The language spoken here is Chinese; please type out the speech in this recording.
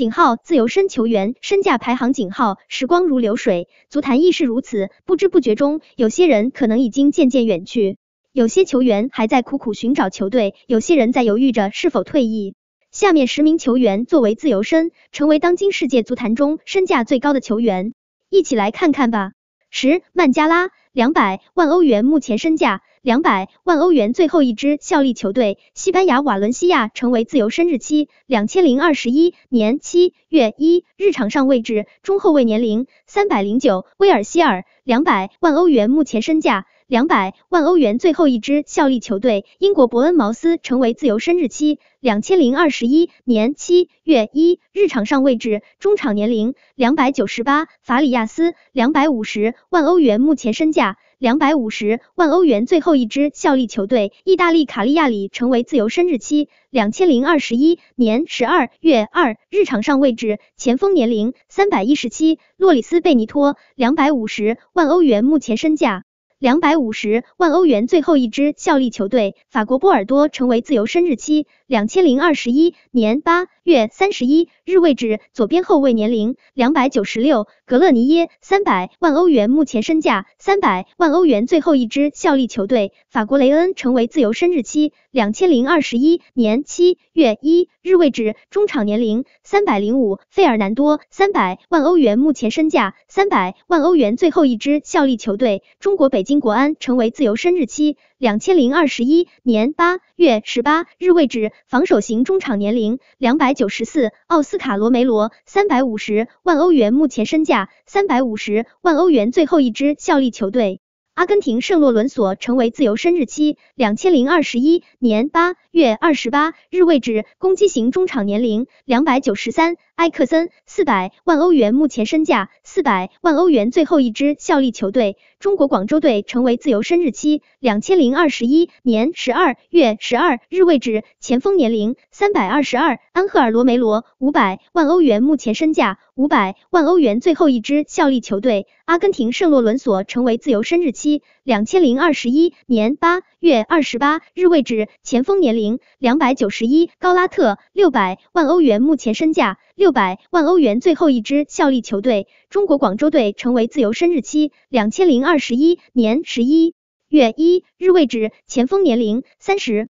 井号自由身球员身价排行井号时光如流水，足坛亦是如此，不知不觉中，有些人可能已经渐渐远去，有些球员还在苦苦寻找球队，有些人在犹豫着是否退役。下面十名球员作为自由身，成为当今世界足坛中身价最高的球员，一起来看看吧。十曼加拉两百万欧元，目前身价两百万欧元。最后一支效力球队西班牙瓦伦西亚，成为自由身日期两千零二十一年七月一日。场上位置中后卫，年龄三百零九。威尔希尔两百万欧元，目前身价。两百万欧元，最后一支效力球队英国伯恩茅斯成为自由身日期两千零二十一年七月一日，场上位置中场，年龄两百九十八，法里亚斯两百五十万欧元，目前身价两百五十万欧元，最后一支效力球队意大利卡利亚里成为自由身日期两千零二十一年十二月二日，场上位置前锋，年龄三百一十七，洛里斯贝尼托两百五十万欧元，目前身价。两百五十万欧元，最后一支效力球队法国波尔多成为自由身日期两千零二十一年八月三十一日，位置左边后卫，年龄两百九十六，格勒尼耶三百万欧元，目前身价三百万欧元，最后一支效力球队法国雷恩成为自由身日期两千零二十一年七月一日，位置中场，年龄三百零五，费尔南多三百万欧元，目前身价三百万欧元，最后一支效力球队中国北京。金国安成为自由身日期两千零二十一年八月十八日，位置防守型中场，年龄两百九十四，奥斯卡罗梅罗三百五十万欧元，目前身价三百五十万欧元，最后一支效力球队阿根廷圣洛伦索成为自由身日期两千零二十一年八月二十八日，位置攻击型中场，年龄两百九十三，埃克森四百万欧元，目前身价。四百万欧元，最后一支效力球队中国广州队成为自由身日期两千零二十一年十二月十二日，位置前锋，年龄三百二十二，安赫尔罗梅罗五百万欧元，目前身价五百万欧元，最后一支效力球队阿根廷圣洛伦索成为自由身日期两千零二十一年八月二十八日，位置前锋，年龄两百九十一，高拉特六百万欧元，目前身价。六百万欧元，最后一支效力球队，中国广州队成为自由身日期：两千零二十一年十一月一日位置前锋年龄：三十。